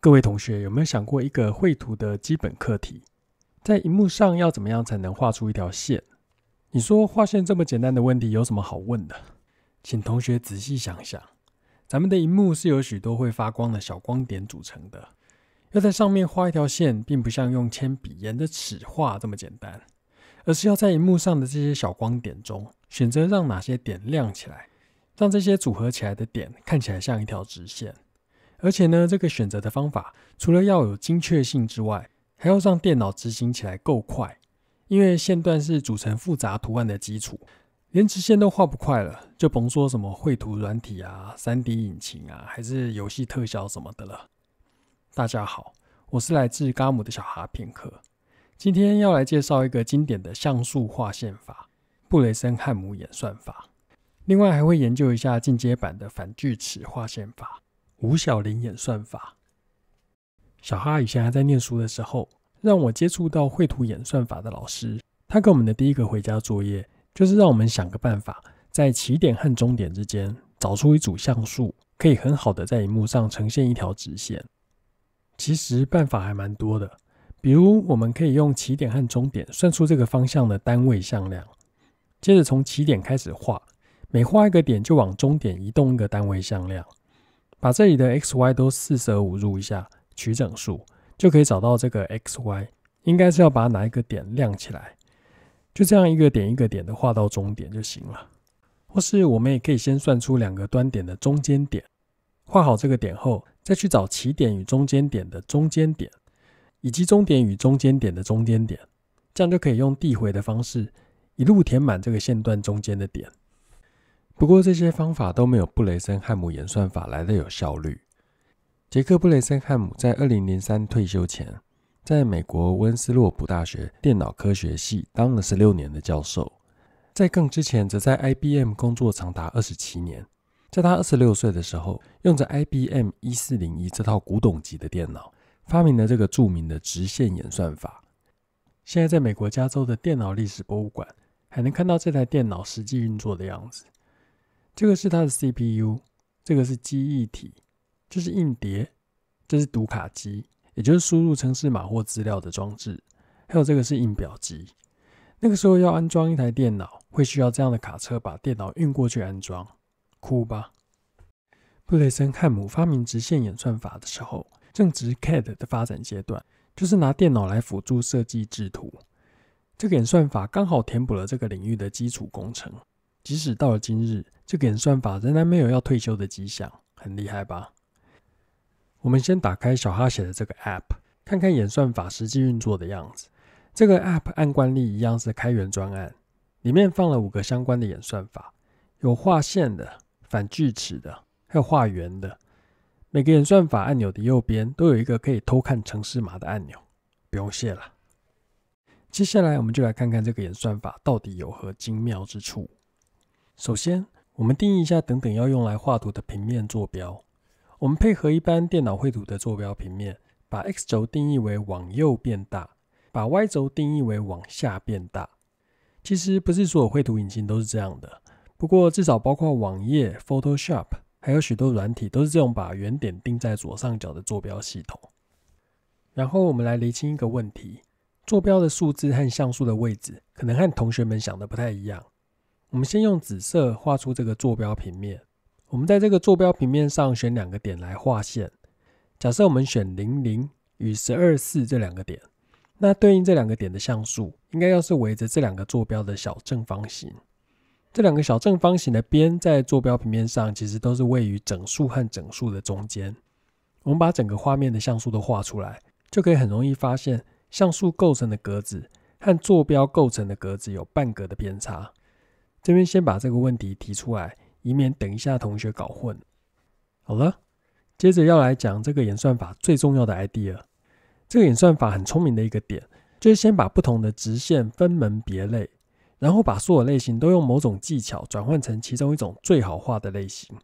各位同学，有没有想过一个绘图的基本课题？在荧幕上要怎么样才能画出一条线？你说画线这么简单的问题有什么好问的？请同学仔细想想。咱们的荧幕是由许多会发光的小光点组成的，要在上面画一条线，并不像用铅笔沿着尺画这么简单，而是要在荧幕上的这些小光点中选择让哪些点亮起来，让这些组合起来的点看起来像一条直线。而且呢，这个选择的方法除了要有精确性之外，还要让电脑执行起来够快。因为线段是组成复杂图案的基础，连直线都画不快了，就甭说什么绘图软体啊、三 D 引擎啊，还是游戏特效什么的了。大家好，我是来自伽姆的小哈片刻，今天要来介绍一个经典的像素画线法——布雷森汉姆演算法。另外还会研究一下进阶版的反锯齿画线法。吴小林演算法。小哈以前还在念书的时候，让我接触到绘图演算法的老师。他给我们的第一个回家作业，就是让我们想个办法，在起点和终点之间找出一组像素，可以很好的在荧幕上呈现一条直线。其实办法还蛮多的，比如我们可以用起点和终点算出这个方向的单位向量，接着从起点开始画，每画一个点就往终点移动一个单位向量。把这里的 x y 都四舍五入一下，取整数，就可以找到这个 x y 应该是要把哪一个点亮起来？就这样一个点一个点的画到终点就行了。或是我们也可以先算出两个端点的中间点，画好这个点后，再去找起点与中间点的中间点，以及终点与中间点的中间点，这样就可以用递回的方式，一路填满这个线段中间的点。不过，这些方法都没有布雷森汉姆演算法来的有效率。杰克·布雷森汉姆在二零零三退休前，在美国温斯洛普大学电脑科学系当了十六年的教授，在更之前则在 IBM 工作长达二十七年。在他二十六岁的时候，用着 IBM 一四零一这套古董级的电脑，发明了这个著名的直线演算法。现在，在美国加州的电脑历史博物馆，还能看到这台电脑实际运作的样子。这个是它的 CPU，这个是机翼体，这是硬碟，这是读卡机，也就是输入城市码或资料的装置。还有这个是硬表机。那个时候要安装一台电脑，会需要这样的卡车把电脑运过去安装。哭吧！布雷森汉姆发明直线演算法的时候，正值 CAD 的发展阶段，就是拿电脑来辅助设计制图。这个演算法刚好填补了这个领域的基础工程。即使到了今日，这个演算法仍然没有要退休的迹象，很厉害吧？我们先打开小哈写的这个 App，看看演算法实际运作的样子。这个 App 按惯例一样是开源专案，里面放了五个相关的演算法，有画线的、反锯齿的，还有画圆的。每个演算法按钮的右边都有一个可以偷看程式码的按钮，不用谢了。接下来我们就来看看这个演算法到底有何精妙之处。首先，我们定义一下等等要用来画图的平面坐标。我们配合一般电脑绘图的坐标平面，把 x 轴定义为往右变大，把 y 轴定义为往下变大。其实不是所有绘图引擎都是这样的，不过至少包括网页、Photoshop，还有许多软体都是这种把原点定在左上角的坐标系统。然后我们来厘清一个问题：坐标的数字和像素的位置，可能和同学们想的不太一样。我们先用紫色画出这个坐标平面。我们在这个坐标平面上选两个点来画线。假设我们选零零与十二四这两个点，那对应这两个点的像素应该要是围着这两个坐标的小正方形。这两个小正方形的边在坐标平面上其实都是位于整数和整数的中间。我们把整个画面的像素都画出来，就可以很容易发现像素构成的格子和坐标构成的格子有半格的偏差。这边先把这个问题提出来，以免等一下同学搞混。好了，接着要来讲这个演算法最重要的 idea。这个演算法很聪明的一个点，就是先把不同的直线分门别类，然后把所有类型都用某种技巧转换成其中一种最好画的类型。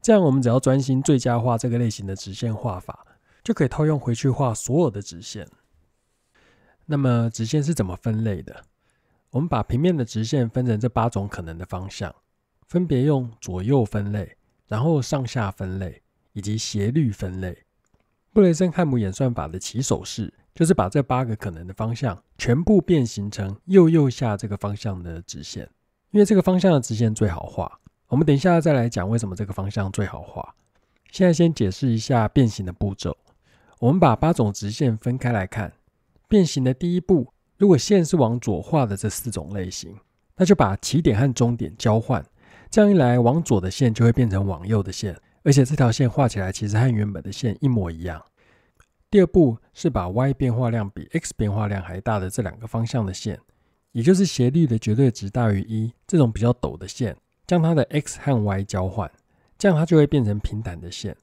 这样我们只要专心最佳化这个类型的直线画法，就可以套用回去画所有的直线。那么直线是怎么分类的？我们把平面的直线分成这八种可能的方向，分别用左右分类，然后上下分类，以及斜率分类。布雷森汉姆演算法的起手式就是把这八个可能的方向全部变形成右右下这个方向的直线，因为这个方向的直线最好画。我们等一下再来讲为什么这个方向最好画。现在先解释一下变形的步骤。我们把八种直线分开来看，变形的第一步。如果线是往左画的这四种类型，那就把起点和终点交换。这样一来，往左的线就会变成往右的线，而且这条线画起来其实和原本的线一模一样。第二步是把 y 变化量比 x 变化量还大的这两个方向的线，也就是斜率的绝对值大于一这种比较陡的线，将它的 x 和 y 交换，这样它就会变成平坦的线。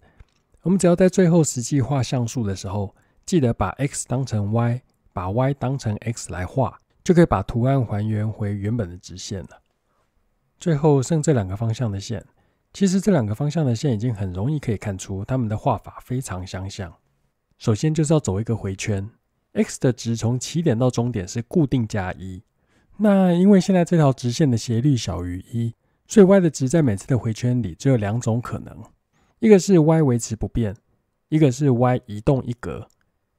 我们只要在最后实际画像素的时候，记得把 x 当成 y。把 y 当成 x 来画，就可以把图案还原回原本的直线了。最后剩这两个方向的线，其实这两个方向的线已经很容易可以看出，它们的画法非常相像。首先就是要走一个回圈，x 的值从起点到终点是固定加一。那因为现在这条直线的斜率小于一，所以 y 的值在每次的回圈里只有两种可能：一个是 y 维持不变，一个是 y 移动一格。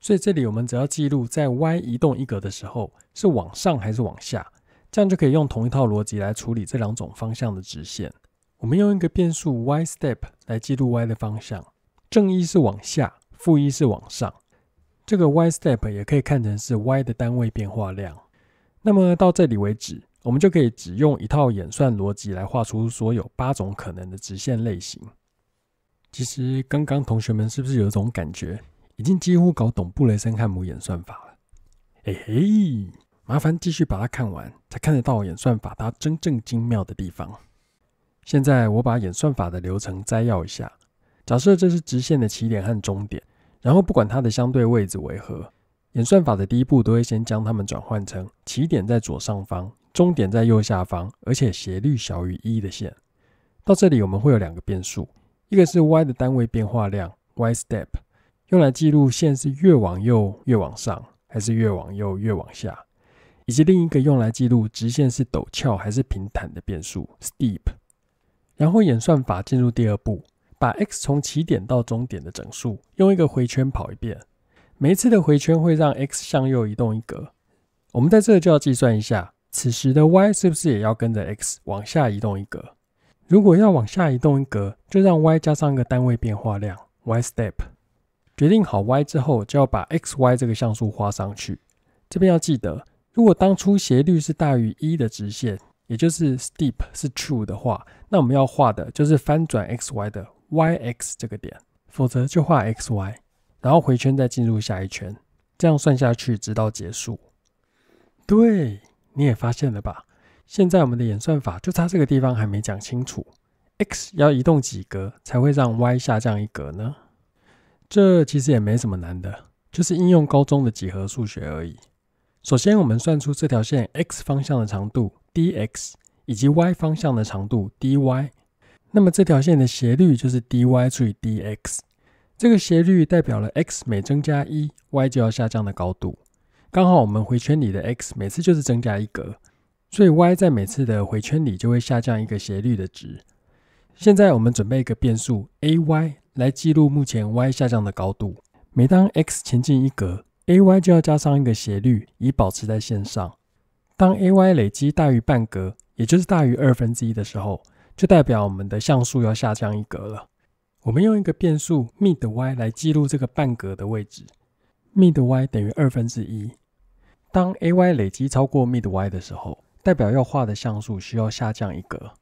所以这里我们只要记录在 y 移动一格的时候是往上还是往下，这样就可以用同一套逻辑来处理这两种方向的直线。我们用一个变数 y_step 来记录 y 的方向，正一是往下，负一是往上。这个 y_step 也可以看成是 y 的单位变化量。那么到这里为止，我们就可以只用一套演算逻辑来画出所有八种可能的直线类型。其实刚刚同学们是不是有一种感觉？已经几乎搞懂布雷森汉姆演算法了，嘿嘿，麻烦继续把它看完，才看得到演算法它真正精妙的地方。现在我把演算法的流程摘要一下：假设这是直线的起点和终点，然后不管它的相对位置为何，演算法的第一步都会先将它们转换成起点在左上方、终点在右下方，而且斜率小于一的线。到这里，我们会有两个变数，一个是 y 的单位变化量 y step。用来记录线是越往右越往上，还是越往右越往下，以及另一个用来记录直线是陡峭还是平坦的变数 steep。然后演算法进入第二步，把 x 从起点到终点的整数用一个回圈跑一遍，每一次的回圈会让 x 向右移动一格。我们在这就要计算一下，此时的 y 是不是也要跟着 x 往下移动一格？如果要往下移动一格，就让 y 加上一个单位变化量 y step。决定好 y 之后，就要把 x y 这个像素画上去。这边要记得，如果当初斜率是大于一的直线，也就是 steep 是 true 的话，那我们要画的就是翻转 x y 的 y x 这个点，否则就画 x y，然后回圈再进入下一圈。这样算下去，直到结束。对，你也发现了吧？现在我们的演算法就差这个地方还没讲清楚，x 要移动几格才会让 y 下降一格呢？这其实也没什么难的，就是应用高中的几何数学而已。首先，我们算出这条线 x 方向的长度 dx 以及 y 方向的长度 dy，那么这条线的斜率就是 dy 除以 dx。这个斜率代表了 x 每增加一，y 就要下降的高度。刚好我们回圈里的 x 每次就是增加一格，所以 y 在每次的回圈里就会下降一个斜率的值。现在我们准备一个变数 ay。来记录目前 y 下降的高度。每当 x 前进一格，ay 就要加上一个斜率，以保持在线上。当 ay 累积大于半格，也就是大于二分之一的时候，就代表我们的像素要下降一格了。我们用一个变数 mid y 来记录这个半格的位置。mid y 等于二分之一。当 ay 累积超过 mid y 的时候，代表要画的像素需要下降一格。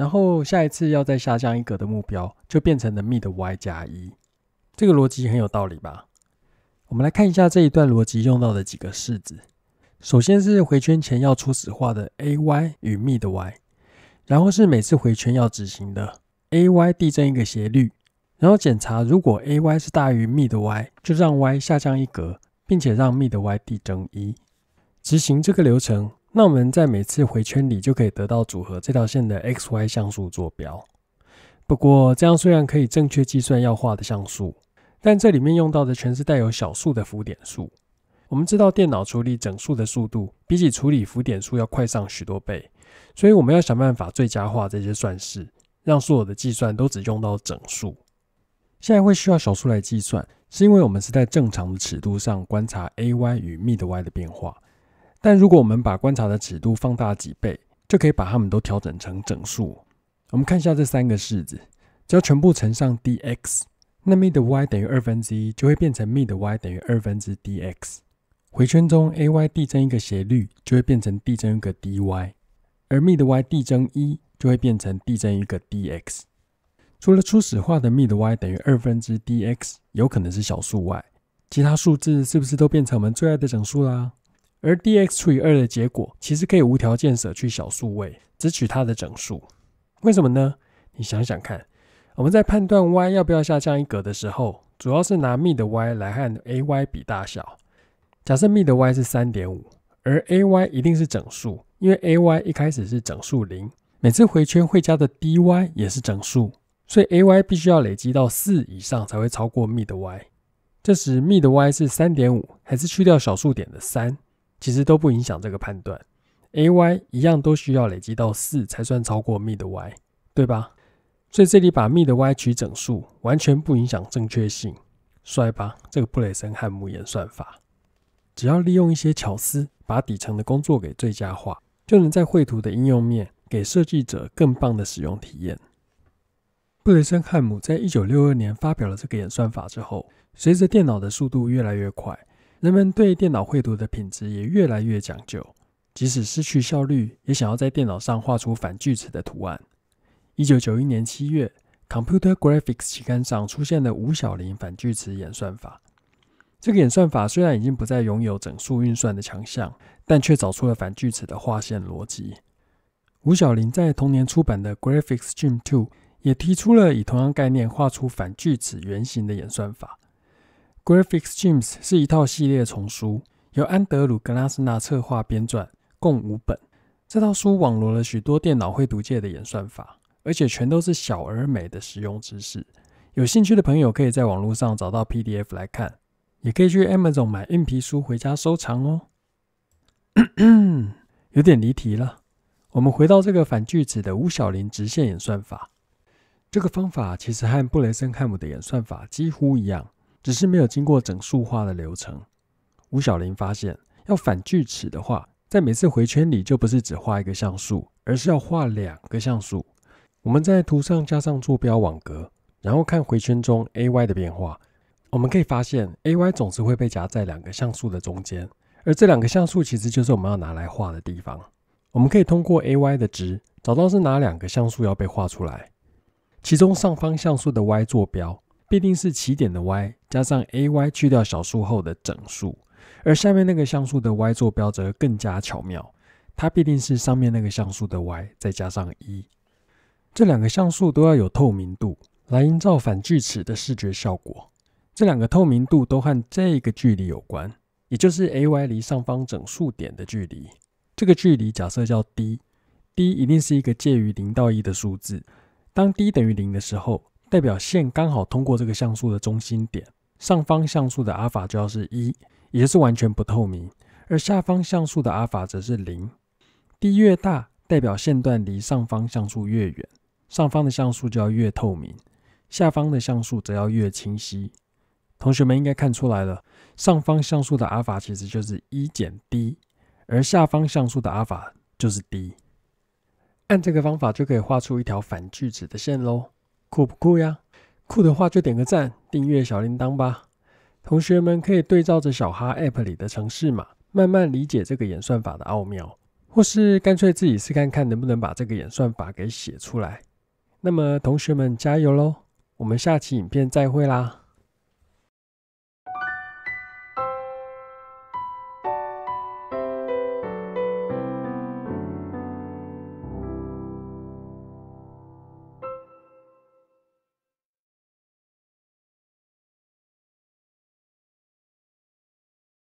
然后下一次要再下降一格的目标就变成了密的 y 加一，这个逻辑很有道理吧？我们来看一下这一段逻辑用到的几个式子。首先是回圈前要初始化的 a y 与密的 y，然后是每次回圈要执行的 a y 增一个斜率，然后检查如果 a y 是大于密的 y，就让 y 下降一格，并且让密的 y 增一。执行这个流程。那我们在每次回圈里就可以得到组合这条线的 x、y 像素坐标。不过这样虽然可以正确计算要画的像素，但这里面用到的全是带有小数的浮点数。我们知道电脑处理整数的速度比起处理浮点数要快上许多倍，所以我们要想办法最佳化这些算式，让所有的计算都只用到整数。现在会需要小数来计算，是因为我们是在正常的尺度上观察 a、y 与 mid、y 的变化。但如果我们把观察的尺度放大几倍，就可以把它们都调整成整数。我们看一下这三个式子，只要全部乘上 dx，那幂的 y 等于二分之一就会变成幂的 y 等于二分之 dx。回圈中 ay 增一个斜率就会变成递增一个 dy，而幂的 y 递增一就会变成递增一个 dx。除了初始化的幂的 y 等于二分之 dx 有可能是小数外，其他数字是不是都变成我们最爱的整数啦？而 dx 除以二的结果，其实可以无条件舍去小数位，只取它的整数。为什么呢？你想想看，我们在判断 y 要不要下降一格的时候，主要是拿 m 的 y 来和 ay 比大小。假设 m 的 y 是三点五，而 ay 一定是整数，因为 ay 一开始是整数零，每次回圈会加的 dy 也是整数，所以 ay 必须要累积到四以上才会超过 m 的 y。这时 m 的 y 是三点五，还是去掉小数点的三？其实都不影响这个判断，a y 一样都需要累积到四才算超过幂的 y，对吧？所以这里把幂的 y 取整数，完全不影响正确性，帅吧？这个布雷森汉姆演算法，只要利用一些巧思，把底层的工作给最佳化，就能在绘图的应用面给设计者更棒的使用体验。布雷森汉姆在一九六二年发表了这个演算法之后，随着电脑的速度越来越快。人们对电脑绘图的品质也越来越讲究，即使失去效率，也想要在电脑上画出反锯齿的图案。一九九一年七月，《Computer Graphics》期刊上出现了吴小灵反锯齿演算法。这个演算法虽然已经不再拥有整数运算的强项，但却找出了反锯齿的划线逻辑。吴小林在同年出版的《Graphics g e m two 也提出了以同样概念画出反锯齿圆形的演算法。Graphics g a m s 是一套系列丛书，由安德鲁格拉斯纳策划编撰，共五本。这套书网罗了许多电脑绘图界的演算法，而且全都是小而美的实用知识。有兴趣的朋友可以在网络上找到 PDF 来看，也可以去 Amazon 买硬皮书回家收藏哦。有点离题了，我们回到这个反句子的乌小林直线演算法。这个方法其实和布雷森汉姆的演算法几乎一样。只是没有经过整数化的流程。吴晓林发现，要反锯齿的话，在每次回圈里就不是只画一个像素，而是要画两个像素。我们在图上加上坐标网格，然后看回圈中 a y 的变化，我们可以发现 a y 总是会被夹在两个像素的中间，而这两个像素其实就是我们要拿来画的地方。我们可以通过 a y 的值，找到是哪两个像素要被画出来。其中上方像素的 y 坐标。必定是起点的 y 加上 a y 去掉小数后的整数，而下面那个像素的 y 坐标则更加巧妙，它必定是上面那个像素的 y 再加上一。这两个像素都要有透明度来营造反锯齿的视觉效果。这两个透明度都和这个距离有关，也就是 a y 离上方整数点的距离。这个距离假设叫 d，d 一定是一个介于零到一的数字。当 d 等于零的时候。代表线刚好通过这个像素的中心点，上方像素的阿尔法就要是一，也就是完全不透明；而下方像素的阿尔法则是零。D 越大，代表线段离上方像素越远，上方的像素就要越透明，下方的像素则要越清晰。同学们应该看出来了，上方像素的阿尔法其实就是一减 D，而下方像素的阿尔法就是 D。按这个方法就可以画出一条反锯齿的线喽。酷不酷呀？酷的话就点个赞，订阅小铃铛吧。同学们可以对照着小哈 App 里的城市嘛，慢慢理解这个演算法的奥妙，或是干脆自己试看看能不能把这个演算法给写出来。那么同学们加油喽！我们下期影片再会啦。